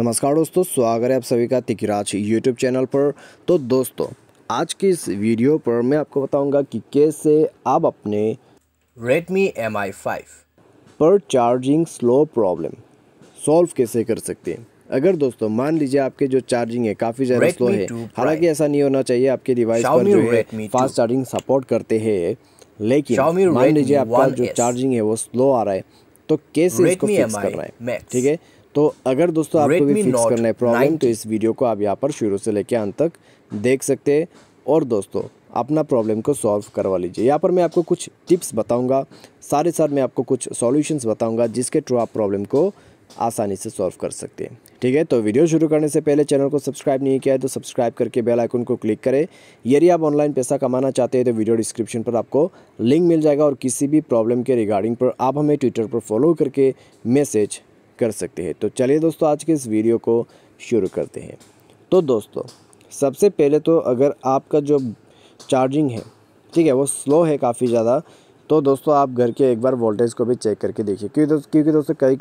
नमस्कार दोस्तों स्वागत है आप सभी का तिकराज यूट्यूब चैनल पर तो दोस्तों आज की इस वीडियो पर मैं आपको बताऊंगा कि कैसे आप अपने Redmi Mi 5 पर चार्जिंग स्लो प्रॉब्लम सॉल्व कैसे कर सकते हैं अगर दोस्तों मान लीजिए आपके जो चार्जिंग है काफ़ी ज़्यादा स्लो है हालांकि ऐसा नहीं होना चाहिए आपके डिवाइस पर जो है फास्ट चार्जिंग सपोर्ट करते हैं लेकिन मान लीजिए आपका जो चार्जिंग है वो स्लो आ रहा है तो कैसे इसको फिक्स करना है ठीक है तो अगर दोस्तों आपको भी फिक्स करना है प्रॉब्लम तो इस वीडियो को आप यहाँ पर शुरू से लेकर अंत तक देख सकते हैं और दोस्तों अपना प्रॉब्लम को सॉल्व करवा लीजिए यहाँ पर मैं आपको कुछ टिप्स बताऊंगा सारे साथ मैं आपको कुछ सॉल्यूशंस बताऊंगा जिसके थ्रू आप प्रॉब्लम को आसानी से सॉल्व कर सकते हैं ठीक है तो वीडियो शुरू करने से पहले चैनल को सब्सक्राइब नहीं किया है तो सब्सक्राइब करके बेल आइकन को क्लिक करें यदि आप ऑनलाइन पैसा कमाना चाहते हैं तो वीडियो डिस्क्रिप्शन पर आपको लिंक मिल जाएगा और किसी भी प्रॉब्लम के रिगार्डिंग पर आप हमें ट्विटर पर फॉलो करके मैसेज कर सकते हैं तो चलिए दोस्तों आज के इस वीडियो को शुरू करते हैं तो दोस्तों सबसे पहले तो अगर आपका जो चार्जिंग है ठीक है वो स्लो है काफ़ी ज़्यादा तो दोस्तों आप घर के एक बार वोल्टेज को भी चेक करके देखिए क्योंकि दोस्तों क्योंकि दोस्तों कई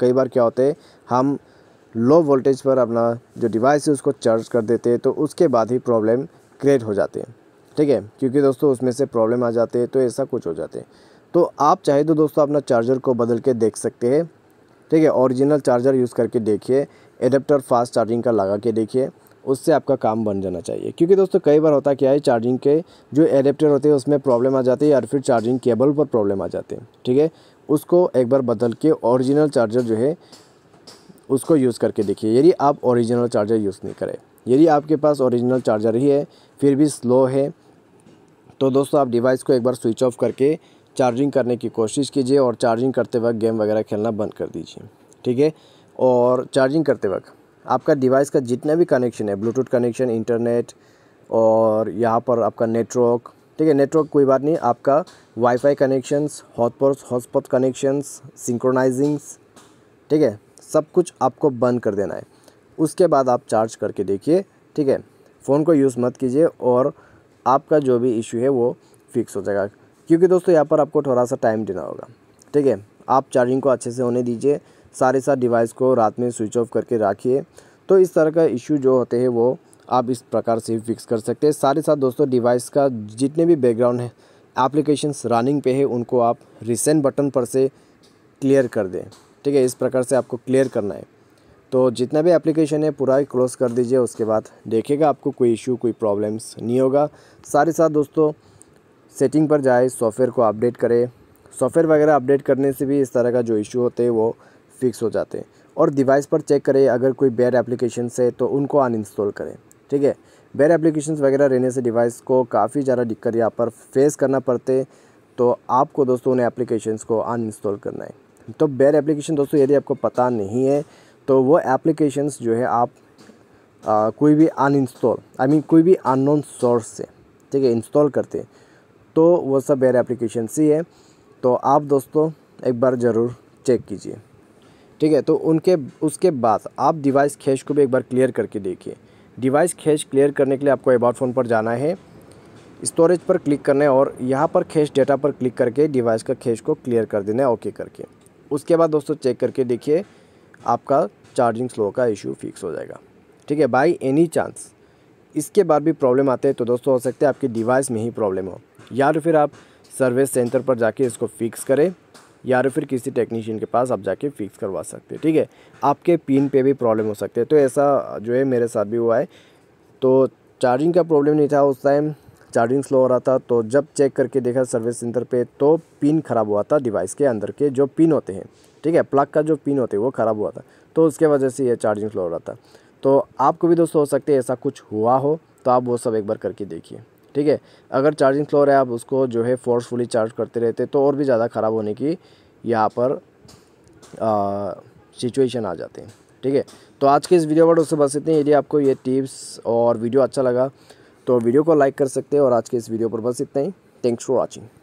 कई बार क्या होते हैं हम लो वोल्टेज पर अपना जो डिवाइस है उसको चार्ज कर देते हैं तो उसके बाद ही प्रॉब्लम क्रिएट हो जाते हैं ठीक है क्योंकि दोस्तों उसमें से प्रॉब्लम आ जाते हैं तो ऐसा कुछ हो जाते हैं तो आप चाहे तो दोस्तों अपना चार्जर को बदल के देख सकते हैं ठीक है ओरिजिनल चार्जर यूज़ करके देखिए एडेप्टर फास्ट चार्जिंग का लगा के देखिए उससे आपका काम बन जाना चाहिए क्योंकि दोस्तों कई बार होता क्या है चार्जिंग के जो एडेप्टर होते हैं उसमें प्रॉब्लम आ जाती है या फिर चार्जिंग केबल पर प्रॉब्लम आ जाती है ठीक है उसको एक बार बदल के ओरिजिनल चार्जर जो है उसको यूज़ करके देखिए यदि आप ओरिजिनल चार्जर यूज़ नहीं करें यदि आपके पास ओरिजिनल चार्जर ही है फिर भी स्लो है तो दोस्तों आप डिवाइस को एक बार स्विच ऑफ करके चार्जिंग करने की कोशिश कीजिए और चार्जिंग करते वक्त गेम वगैरह खेलना बंद कर दीजिए ठीक है और चार्जिंग करते वक्त आपका डिवाइस का जितना भी कनेक्शन है ब्लूटूथ कनेक्शन इंटरनेट और यहाँ पर आपका नेटवर्क ठीक है नेटवर्क कोई बात नहीं आपका wifi connections hotspot hotspot connections synchronizings ठीक है सब कुछ आपको बंद कर देना है उसके बाद आप चार्ज करके देखिए ठीक है फ़ोन को यूज़ मत कीजिए और आपका जो भी इशू है वो फिक्स हो जाएगा क्योंकि दोस्तों यहाँ पर आपको थोड़ा सा टाइम देना होगा ठीक है आप चार्जिंग को अच्छे से होने दीजिए सारे साथ डिवाइस को रात में स्विच ऑफ करके रखिए तो इस तरह का इशू जो होते हैं वो आप इस प्रकार से फिक्स कर सकते हैं सारे साथ दोस्तों डिवाइस का जितने भी बैकग्राउंड है एप्लीकेशंस रनिंग पे है उनको आप रिसेंट बटन पर से क्लियर कर दें ठीक है इस प्रकार से आपको क्लियर करना है तो जितना भी एप्लीकेशन है पूरा ही क्लोज़ कर दीजिए उसके बाद देखेगा आपको कोई इशू कोई प्रॉब्लम्स नहीं होगा सारे साथ दोस्तों सेटिंग पर जाए सॉफ्टवेयर को अपडेट करें सॉफ्टवेयर वगैरह अपडेट करने से भी इस तरह का जो इशू होते हैं वो फिक्स हो जाते हैं और डिवाइस पर चेक करें अगर कोई बैड एप्लीकेशन है तो उनको अनइंस्टॉल करें ठीक है बैड एप्लीकेशन वगैरह रहने से डिवाइस को काफ़ी ज़्यादा दिक्कत यहाँ पर फेस करना पड़ते तो आपको दोस्तों उन एप्लीकेशन को अनइंस्टॉल करना है तो बैड एप्लीकेशन दोस्तों यदि आपको पता नहीं है तो वो एप्लीकेशंस जो है आप आ, कोई भी अनइंस्टॉल आई मीन कोई भी अननोन सोर्स से ठीक है इंस्टॉल करते हैं तो वो सब एयर एप्लीकेशन सी है तो आप दोस्तों एक बार ज़रूर चेक कीजिए ठीक है तो उनके उसके बाद आप डिवाइस खेच को भी एक बार क्लियर करके देखिए डिवाइस खेच क्लियर करने के लिए आपको एबाउट फ़ोन पर जाना है स्टोरेज पर क्लिक करना है और यहाँ पर खेच डेटा पर क्लिक करके डिवाइस का खेच को क्लियर कर देना है ओके करके उसके बाद दोस्तों चेक करके देखिए आपका चार्जिंग स्लो का इशू फिक्स हो जाएगा ठीक है बाई एनी चांस इसके बाद भी प्रॉब्लम आते हैं तो दोस्तों हो सकते हैं आपके डिवाइस में ही प्रॉब्लम हो या तो फिर आप सर्विस सेंटर पर जाके इसको फिक्स करें या तो फिर किसी टेक्नीशियन के पास आप जाके फिक्स करवा सकते हैं ठीक है आपके पिन पे भी प्रॉब्लम हो सकते हैं तो ऐसा जो है मेरे साथ भी हुआ है तो चार्जिंग का प्रॉब्लम नहीं था उस टाइम चार्जिंग स्लो हो रहा था तो जब चेक करके देखा सर्विस सेंटर पे तो पिन ख़राब हुआ था डिवाइस के अंदर के जो पिन होते हैं ठीक है प्लग का जो पिन होते हैं वो ख़राब हुआ था तो उसके वजह से ये चार्जिंग स्लो हो रहा था तो आपको भी दोस्तों हो सकते ऐसा कुछ हुआ हो तो आप वो सब एक बार करके देखिए ठीक है अगर चार्जिंग फ्लोर है आप उसको जो है फोर्सफुली चार्ज करते रहते तो और भी ज़्यादा ख़राब होने की यहाँ पर सिचुएशन आ जाते हैं ठीक है तो आज के इस वीडियो पर उससे बस इतने यदि आपको ये टिप्स और वीडियो अच्छा लगा तो वीडियो को लाइक कर सकते हैं और आज के इस वीडियो पर बस इतना ही थैंक्स फॉर वॉचिंग